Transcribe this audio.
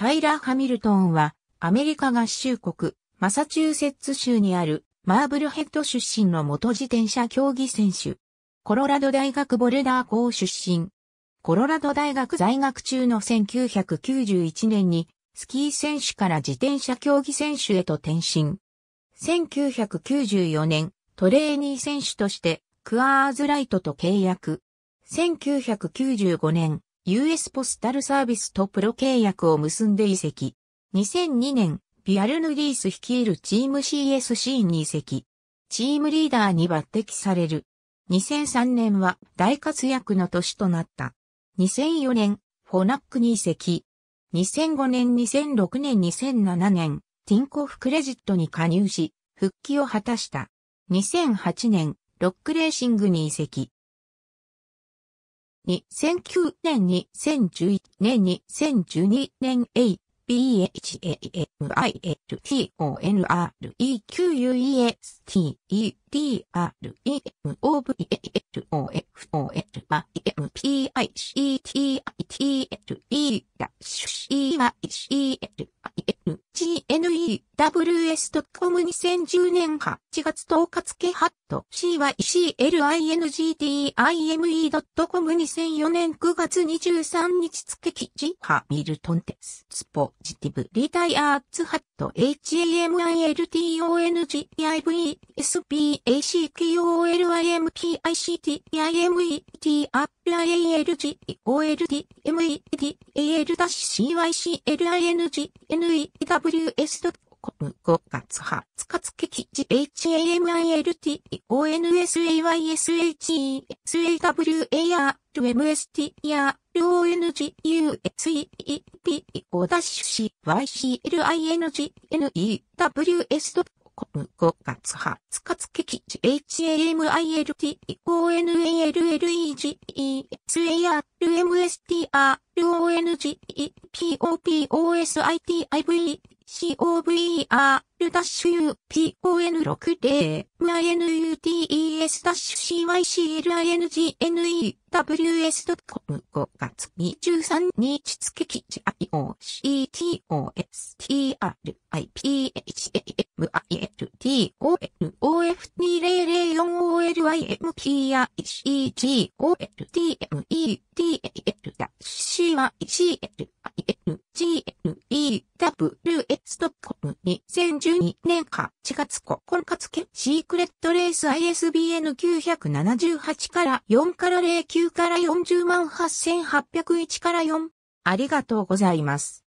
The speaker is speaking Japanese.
タイラー・ハミルトンは、アメリカ合衆国、マサチューセッツ州にある、マーブルヘッド出身の元自転車競技選手。コロラド大学ボルダー校出身。コロラド大学在学中の1991年に、スキー選手から自転車競技選手へと転身。1994年、トレーニー選手として、クアーズライトと契約。1995年、US ポスタルサービスとプロ契約を結んで移籍。2002年、ビアルヌリース率いるチーム CSC に移籍。チームリーダーに抜擢される。2003年は大活躍の年となった。2004年、フォナックに移籍。2005年、2006年、2007年、ティンコフクレジットに加入し、復帰を果たした。2008年、ロックレーシングに移籍。2009年2011年2012年 A b h a m i l t o N r e q u e s t e d r e m o v e f o f m a m p i c e t i t L e c e Y c e l NEWS c o m 2010年8月10日付ハット C は ECLINGTIME.com 2004年9月23日付記事ハミルトンテススポジティブリタイアーツハット h a m i l t o n g i v s p a c q o l i m k i c t i m e t アップ IALGOLDMEDALCYCLINGNEWS s.com5 月20日付記事 h a m i l t o s a y m s a t r o m s t r o n g o s y c l i n g n e w s c o m 5月20日付記事 h a m i l t o n a l l e g e s a r MSTRONGEPOPOSITIVCOVERU-PON60 minutes.cyclingnews.com 5月23日月記事 IOCTOSTRIPH m i l t o l o f t 零零四 o l y m p や c g o l t m e t a l だ c は c l i n g l e w s c o m 2012年か四月子婚活券シークレットレース ISBN 978から4から09から40万8801から4ありがとうございます。